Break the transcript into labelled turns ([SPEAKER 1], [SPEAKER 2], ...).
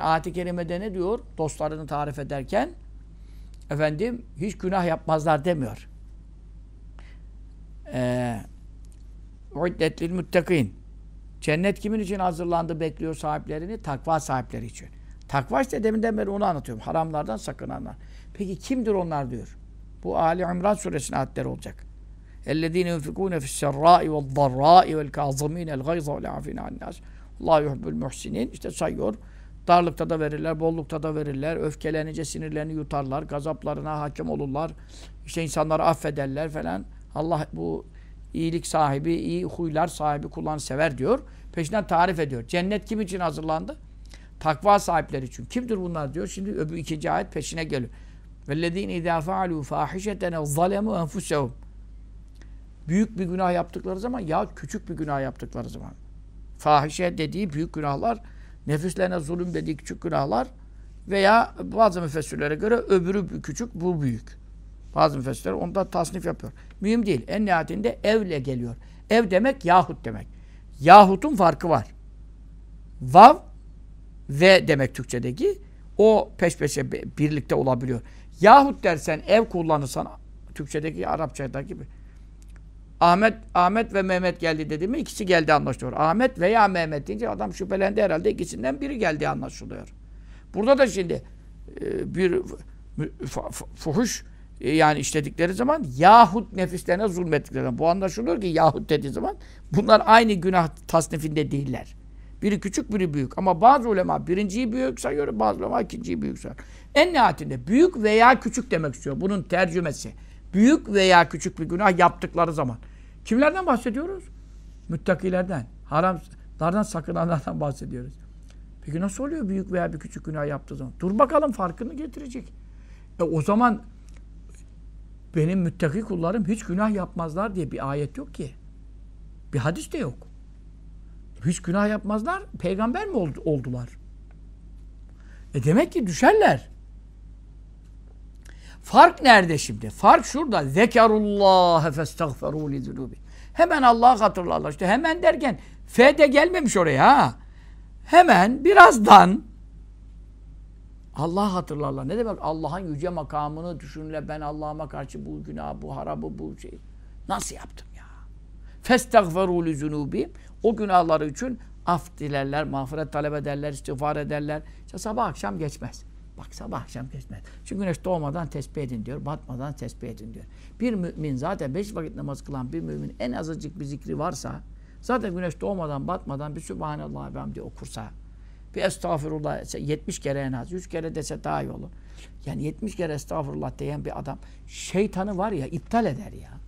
[SPEAKER 1] Ayet-i Kerime'de ne diyor? Dostlarını tarif ederken efendim hiç günah yapmazlar demiyor. Ee, Uiddetlil müttakîn Cennet kimin için hazırlandı bekliyor sahiplerini? Takva sahipleri için. Takva işte deminden beri onu anlatıyorum. Haramlardan sakınanlar. Peki kimdir onlar diyor. Bu Ali İmran suresinin ayetleri olacak. اَلَّذ۪ينَ يُنْفِقُونَ فِي الشَّرَّاءِ وَالضَّرَّاءِ وَالْكَاظَم۪ينَ الْغَيْظَ وَالْعَافِينَ عَنْ النَّاسِ اللّٰهُ يُحْبُ الْمُحْسِنِينَ İşte sayıyor. Darlıkta da verirler, bollukta da verirler. Öfkelenince sinirlerini yutarlar. Gazaplarına hakim olurlar. İşte insanları affederler falan. Allah bu iyilik sahibi, iyi huylar sahibi kullan sever diyor. Peşinden tarif ediyor. Cennet kim için hazırlandı? Takva sahipleri için. Kimdir bunlar diyor. Şimdi öbür ikinci ayet peşine geliyor. وَالَّذ۪ينَ اِذَا فَعَلُوا فَاحِشَةً ظَلَمُوا اَنْفُسَهُمْ Büyük bir günah yaptıkları zaman ya küçük bir günah yaptıkları zaman. Fahişe dediği büyük günahlar Nefislerine zulüm dediği küçük günahlar veya bazı müfessirlere göre öbürü küçük, bu büyük. Bazı müfessirler onda tasnif yapıyor. Mühim değil. En nihayetinde evle geliyor. Ev demek yahut demek. Yahut'un farkı var. Vav ve demek Türkçedeki o peş peşe birlikte olabiliyor. Yahut dersen ev kullanırsan Türkçedeki Arapçadaki Ahmet Ahmet ve Mehmet geldi dedi mi ikisi geldi anlaşılıyor. Ahmet veya Mehmet deyince adam şüphelendi herhalde ikisinden biri geldi anlaşılıyor. Burada da şimdi e, bir fuhuş e, yani işledikleri zaman yahut nefislerine zulmettikleri zaman. Bu anlaşılıyor ki yahut dediği zaman bunlar aynı günah tasnifinde değiller. Biri küçük biri büyük ama bazı ulema birinciyi büyük sayıyor bazı ulema ikinciyi büyük sayıyor. En nihayetinde büyük veya küçük demek istiyor bunun tercümesi. Büyük veya küçük bir günah yaptıkları zaman. Kimlerden bahsediyoruz? Müttakilerden. Haramlardan sakınanlardan bahsediyoruz. Peki nasıl oluyor büyük veya bir küçük günah yaptığı zaman? Dur bakalım farkını getirecek. E o zaman benim müttaki kullarım hiç günah yapmazlar diye bir ayet yok ki. Bir hadis de yok. Hiç günah yapmazlar. Peygamber mi oldular? E demek ki düşerler. Fark nerede şimdi? Fark şurada. Zekarullah, festagferu li zunubi. Hemen Allah'ı hatırlarlar. İşte hemen derken F de gelmemiş oraya ha. Hemen birazdan Allah hatırlarlar. Ne demek? Allah'ın yüce makamını düşünle ben Allah'ıma karşı bu günah, bu harabı, bu şey nasıl yaptım ya? Festagferu li zunubi. O günahları için af dilerler, mağfiret talep ederler, istiğfar ederler. İşte sabah akşam geçmez. Bak sabah akşam kesmez. Çünkü güneş doğmadan tesbih edin diyor, batmadan tesbih edin diyor. Bir mümin zaten beş vakit namaz kılan bir mümin en azıcık bir zikri varsa, zaten güneş doğmadan batmadan bir Sübhanallah ve Hamdi okursa, bir estağfurullah 70 kere en az, 100 kere dese daha iyi olur. Yani 70 kere estağfurullah diyen bir adam şeytanı var ya iptal eder ya.